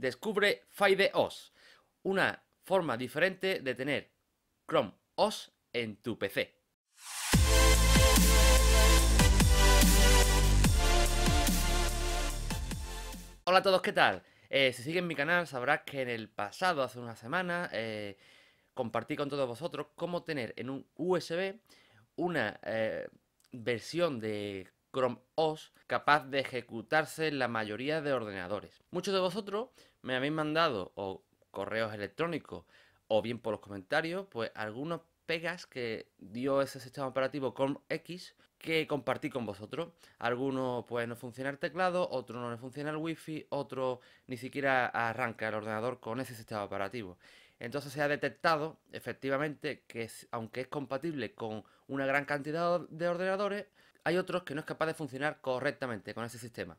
descubre Fide OS, una forma diferente de tener Chrome OS en tu PC. Hola a todos, ¿qué tal? Eh, si siguen mi canal sabrás que en el pasado, hace una semana, eh, compartí con todos vosotros cómo tener en un USB una eh, versión de Chrome OS capaz de ejecutarse en la mayoría de ordenadores. Muchos de vosotros me habéis mandado o correos electrónicos o bien por los comentarios, pues algunos pegas que dio ese sistema operativo Chrome X que compartí con vosotros. Algunos pues no funciona el teclado, otro no le funciona el wifi, otro ni siquiera arranca el ordenador con ese sistema operativo. Entonces se ha detectado efectivamente que aunque es compatible con una gran cantidad de ordenadores, hay otros que no es capaz de funcionar correctamente con ese sistema.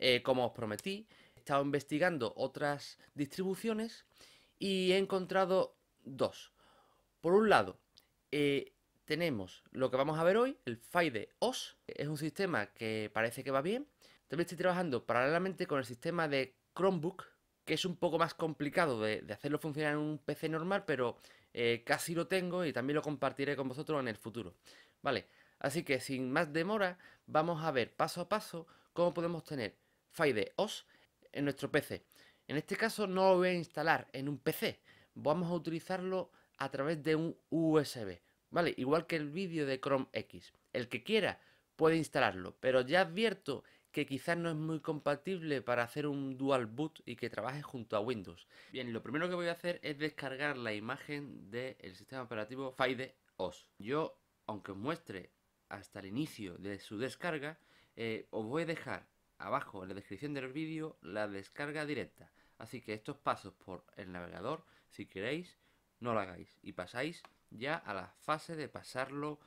Eh, como os prometí, he estado investigando otras distribuciones y he encontrado dos. Por un lado, eh, tenemos lo que vamos a ver hoy, el FIDE OS. Es un sistema que parece que va bien. También estoy trabajando paralelamente con el sistema de Chromebook, que es un poco más complicado de, hacerlo funcionar en un PC normal, pero eh, casi lo tengo y también lo compartiré con vosotros en el futuro. Vale, así que sin más demora, vamos a ver paso a paso cómo podemos tener FIDE OS en nuestro PC. En este caso no lo voy a instalar en un PC, vamos a utilizarlo a través de un USB, ¿vale? Igual que el vídeo de Chrome X. El que quiera puede instalarlo, pero ya advierto que quizás no es muy compatible para hacer un dual boot y que trabaje junto a Windows. Bien, lo primero que voy a hacer es descargar la imagen del sistema operativo FIDE OS. Yo, aunque os muestre hasta el inicio de su descarga, eh, os voy a dejar abajo en la descripción del vídeo la descarga directa. Así que estos pasos por el navegador, si queréis, no lo hagáis y pasáis ya a la fase de pasarlo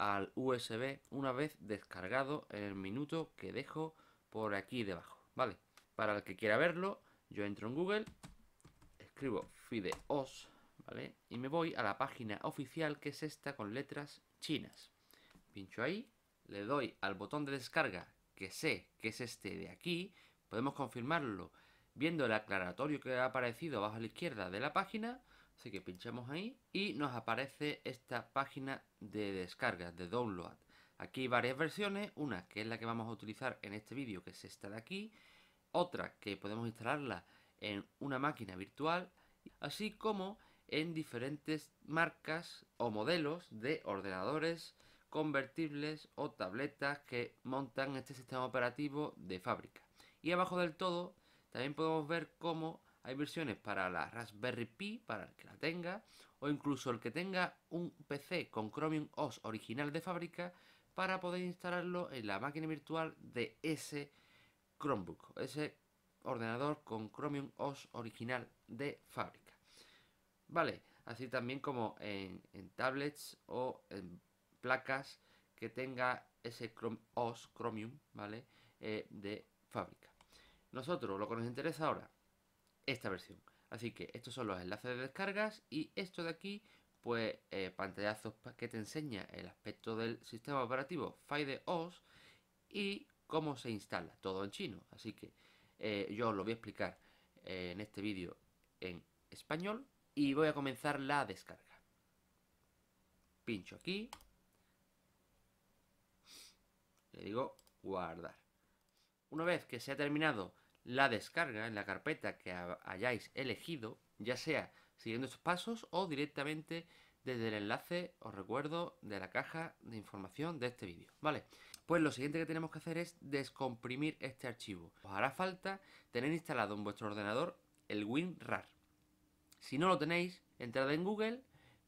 al USB una vez descargado en el minuto que dejo por aquí debajo, ¿vale? Para el que quiera verlo, yo entro en Google, escribo fideos, ¿vale? Y me voy a la página oficial que es esta con letras chinas. Pincho ahí, le doy al botón de descarga que sé que es este de aquí, podemos confirmarlo viendo el aclaratorio que ha aparecido abajo a la izquierda de la página Así que pinchamos ahí y nos aparece esta página de descarga, de download. Aquí hay varias versiones, una que es la que vamos a utilizar en este vídeo, que es esta de aquí, otra que podemos instalarla en una máquina virtual, así como en diferentes marcas o modelos de ordenadores convertibles o tabletas que montan este sistema operativo de fábrica. Y abajo del todo también podemos ver cómo hay versiones para la Raspberry Pi, para el que la tenga, o incluso el que tenga un PC con Chromium OS original de fábrica, para poder instalarlo en la máquina virtual de ese Chromebook, ese ordenador con Chromium OS original de fábrica. Vale, así también como en, tablets o en placas que tenga ese Chrome OS Chromium, ¿vale? Eh, de fábrica. Nosotros, lo que nos interesa ahora, esta versión. Así que estos son los enlaces de descargas y esto de aquí, pues eh, pantallazos que te enseña el aspecto del sistema operativo FideOS y cómo se instala, todo en chino. Así que eh, yo os lo voy a explicar eh, en este vídeo en español y voy a comenzar la descarga. Pincho aquí, le digo guardar. Una vez que se ha terminado la descarga en la carpeta que hayáis elegido, ya sea siguiendo estos pasos o directamente desde el enlace, os recuerdo, de la caja de información de este vídeo, ¿vale? Pues lo siguiente que tenemos que hacer es descomprimir este archivo. Os hará falta tener instalado en vuestro ordenador el WinRAR. Si no lo tenéis, entrad en Google,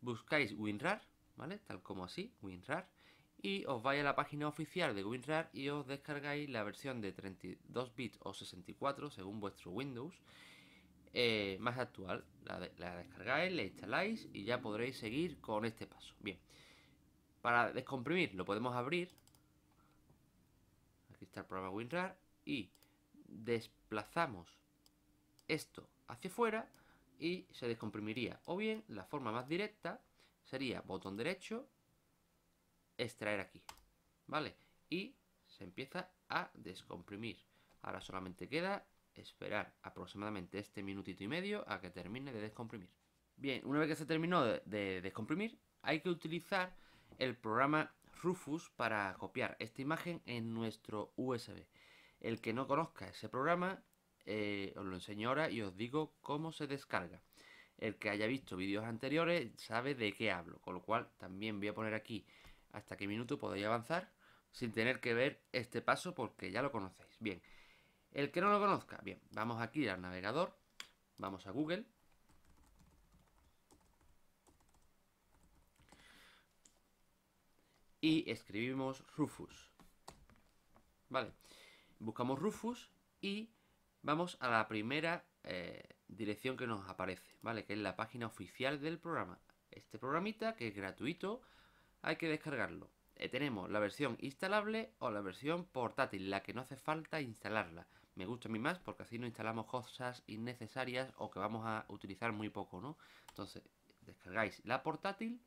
buscáis WinRAR, ¿vale? Tal como así, WinRAR, y os vais a la página oficial de WinRAR y os descargáis la versión de 32 bits o 64 según vuestro Windows eh, más actual. La, la, descargáis, la instaláis y ya podréis seguir con este paso. Bien, para descomprimir lo podemos abrir. Aquí está el programa WinRAR y desplazamos esto hacia afuera y se descomprimiría. O bien la forma más directa sería botón derecho extraer aquí, ¿vale? Y se empieza a descomprimir. Ahora solamente queda esperar aproximadamente este minutito y medio a que termine de descomprimir. Bien, una vez que se terminó de, descomprimir, hay que utilizar el programa Rufus para copiar esta imagen en nuestro USB. El que no conozca ese programa, eh, os lo enseño ahora y os digo cómo se descarga. El que haya visto vídeos anteriores sabe de qué hablo, con lo cual también voy a poner aquí hasta qué minuto podéis avanzar sin tener que ver este paso porque ya lo conocéis. Bien, el que no lo conozca, bien, vamos aquí al navegador, vamos a Google. Y escribimos Rufus. Vale, buscamos Rufus y vamos a la primera eh, dirección que nos aparece, ¿vale? Que es la página oficial del programa. Este programita que es gratuito, hay que descargarlo. Eh, tenemos la versión instalable o la versión portátil, la que no hace falta instalarla. Me gusta a mí más porque así no instalamos cosas innecesarias o que vamos a utilizar muy poco, ¿no? Entonces, descargáis la portátil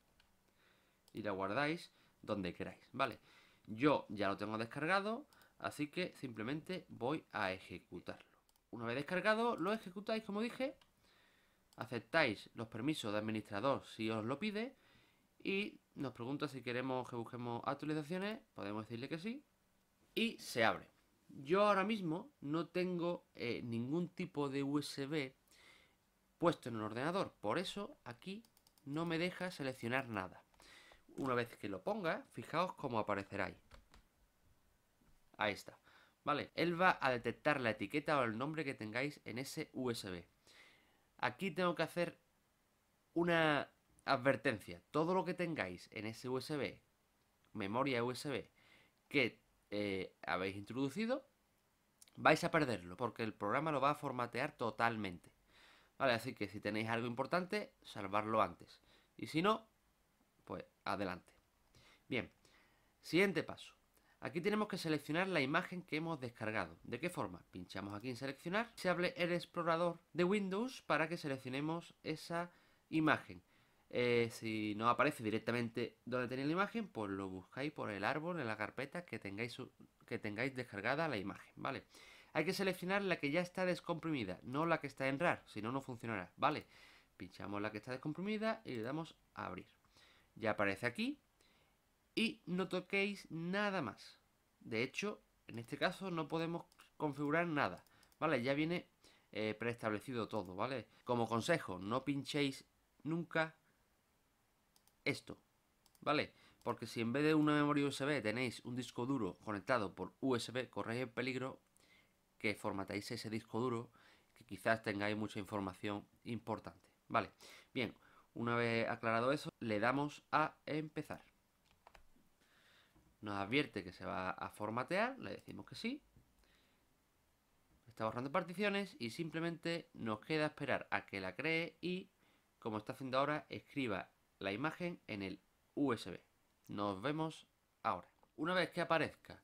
y la guardáis donde queráis, ¿vale? Yo ya lo tengo descargado, así que simplemente voy a ejecutarlo. Una vez descargado, lo ejecutáis como dije, aceptáis los permisos de administrador si os lo pide y nos pregunta si queremos que busquemos actualizaciones, podemos decirle que sí, y se abre. Yo ahora mismo no tengo eh, ningún tipo de USB puesto en el ordenador, por eso aquí no me deja seleccionar nada. Una vez que lo ponga, fijaos cómo aparecerá ahí. Ahí está. ¿Vale? Él va a detectar la etiqueta o el nombre que tengáis en ese USB. Aquí tengo que hacer una Advertencia, todo lo que tengáis en ese USB, memoria USB, que eh, habéis introducido, vais a perderlo, porque el programa lo va a formatear totalmente. Vale, así que si tenéis algo importante, salvarlo antes. Y si no, pues adelante. Bien, siguiente paso. Aquí tenemos que seleccionar la imagen que hemos descargado. ¿De qué forma? Pinchamos aquí en seleccionar. Se abre el explorador de Windows para que seleccionemos esa imagen. Eh, si no aparece directamente donde tenéis la imagen, pues lo buscáis por el árbol en la carpeta que tengáis, que tengáis descargada la imagen, ¿vale? Hay que seleccionar la que ya está descomprimida, no la que está en RAR, si no, no funcionará, ¿vale? Pinchamos la que está descomprimida y le damos a abrir. Ya aparece aquí y no toquéis nada más. De hecho, en este caso no podemos configurar nada, ¿vale? Ya viene eh, preestablecido todo, ¿vale? Como consejo, no pinchéis nunca esto, ¿vale? Porque si en vez de una memoria USB tenéis un disco duro conectado por USB, corre el peligro que formatéis ese disco duro, que quizás tengáis mucha información importante, ¿vale? Bien, una vez aclarado eso, le damos a empezar. Nos advierte que se va a formatear, le decimos que sí, está borrando particiones y simplemente nos queda esperar a que la cree y, como está haciendo ahora, escriba la imagen en el USB. Nos vemos ahora. Una vez que aparezca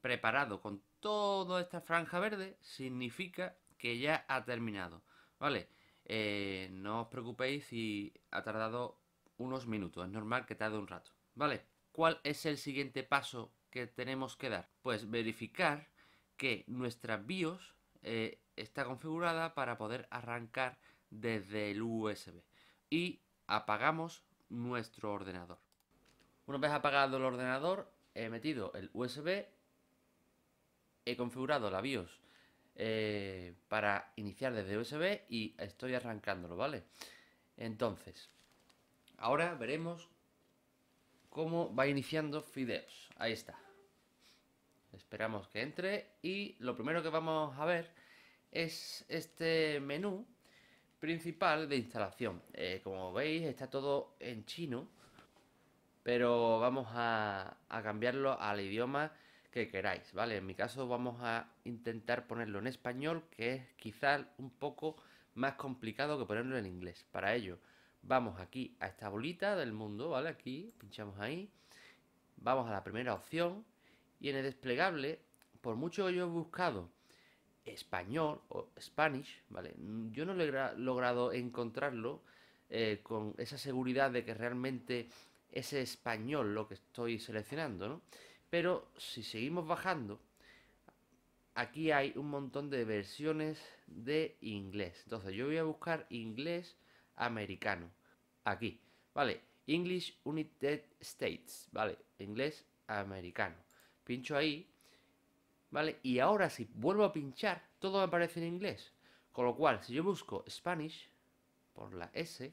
preparado con toda esta franja verde, significa que ya ha terminado. ¿Vale? Eh, no os preocupéis si ha tardado unos minutos. Es normal que tarde un rato. ¿Vale? ¿Cuál es el siguiente paso que tenemos que dar? Pues verificar que nuestra BIOS eh, está configurada para poder arrancar desde el USB. Y apagamos nuestro ordenador. Una vez apagado el ordenador, he metido el USB, he configurado la BIOS eh, para iniciar desde USB y estoy arrancándolo, ¿vale? Entonces, ahora veremos cómo va iniciando Fideos. Ahí está. Esperamos que entre y lo primero que vamos a ver es este menú principal de instalación. Eh, como veis, está todo en chino, pero vamos a, a cambiarlo al idioma que queráis, ¿vale? En mi caso vamos a intentar ponerlo en español, que es quizás un poco más complicado que ponerlo en inglés. Para ello, vamos aquí a esta bolita del mundo, ¿vale? Aquí, pinchamos ahí, vamos a la primera opción y en el desplegable, por mucho que yo he buscado español o Spanish, ¿vale? Yo no he logrado encontrarlo eh, con esa seguridad de que realmente es español lo que estoy seleccionando, ¿no? Pero si seguimos bajando, aquí hay un montón de versiones de inglés. Entonces yo voy a buscar inglés americano. Aquí, ¿vale? English United States, ¿vale? Inglés americano. Pincho ahí ¿vale? Y ahora si vuelvo a pinchar, todo me aparece en inglés. Con lo cual, si yo busco Spanish por la S,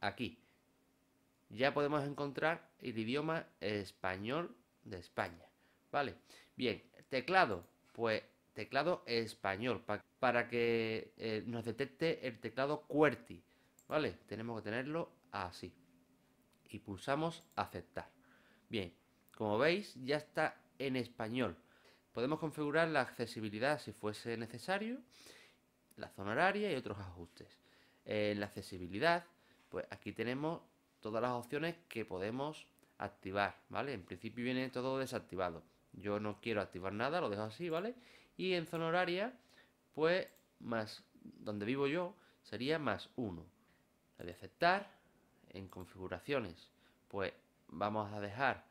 aquí, ya podemos encontrar el idioma español de España, ¿vale? Bien, teclado, pues teclado español, para que eh, nos detecte el teclado QWERTY, ¿vale? Tenemos que tenerlo así. Y pulsamos aceptar. Bien, como veis, ya está en español. Podemos configurar la accesibilidad si fuese necesario, la zona horaria y otros ajustes. En la accesibilidad, pues aquí tenemos todas las opciones que podemos activar, ¿vale? En principio viene todo desactivado. Yo no quiero activar nada, lo dejo así, ¿vale? Y en zona horaria, pues más donde vivo yo sería más uno Le aceptar. En configuraciones, pues vamos a dejar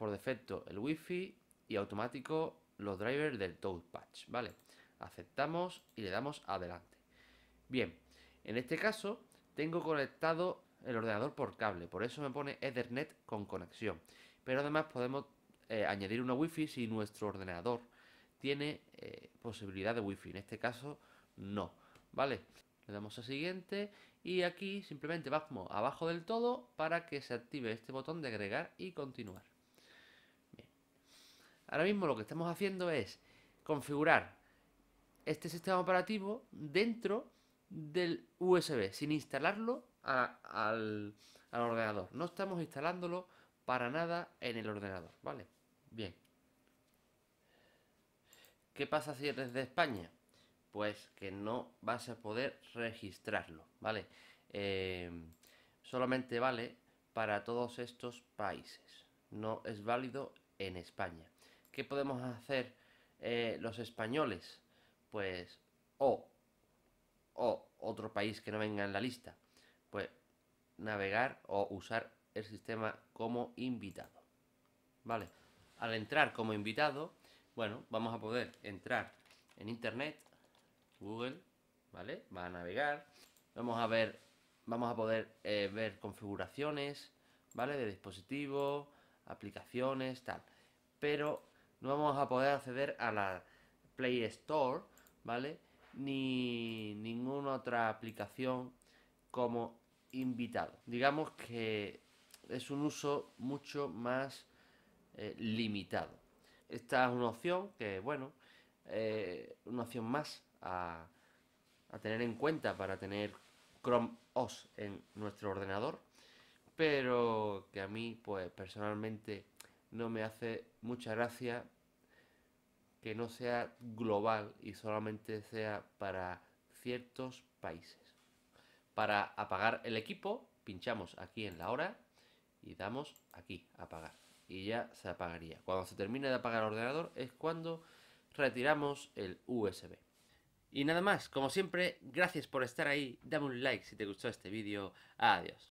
por defecto el wifi y automático los drivers del patch ¿vale? Aceptamos y le damos adelante. Bien, en este caso tengo conectado el ordenador por cable, por eso me pone Ethernet con conexión. Pero además podemos eh, añadir una wifi si nuestro ordenador tiene eh, posibilidad de wifi, en este caso no, ¿vale? Le damos a siguiente y aquí simplemente vamos abajo del todo para que se active este botón de agregar y continuar. Ahora mismo lo que estamos haciendo es configurar este sistema operativo dentro del USB, sin instalarlo al, ordenador. No estamos instalándolo para nada en el ordenador, ¿vale? Bien. ¿Qué pasa si eres de España? Pues que no vas a poder registrarlo, ¿vale? Em, solamente vale para todos estos países. No es válido en España. ¿Qué podemos hacer eh, los españoles? Pues, o, otro país que no venga en la lista, pues navegar o usar el sistema como invitado. ¿Vale? Al entrar como invitado, bueno, vamos a poder entrar en Internet, Google, ¿vale? Va a navegar, vamos a ver, vamos a poder eh, ver configuraciones, ¿vale? De dispositivo, aplicaciones, tal. Pero no vamos a poder acceder a la Play Store, ¿vale? Ni ninguna otra aplicación como invitado. Digamos que es un uso mucho más eh, limitado. Esta es una opción que, bueno, eh, una opción más a, a tener en cuenta para tener Chrome OS en nuestro ordenador, pero que a mí, pues personalmente, no me hace mucha gracia que no sea global y solamente sea para ciertos países. Para apagar el equipo, pinchamos aquí en la hora y damos aquí, apagar. Y ya se apagaría. Cuando se termine de apagar el ordenador es cuando retiramos el USB. Y nada más, como siempre, gracias por estar ahí, dame un like si te gustó este vídeo, adiós.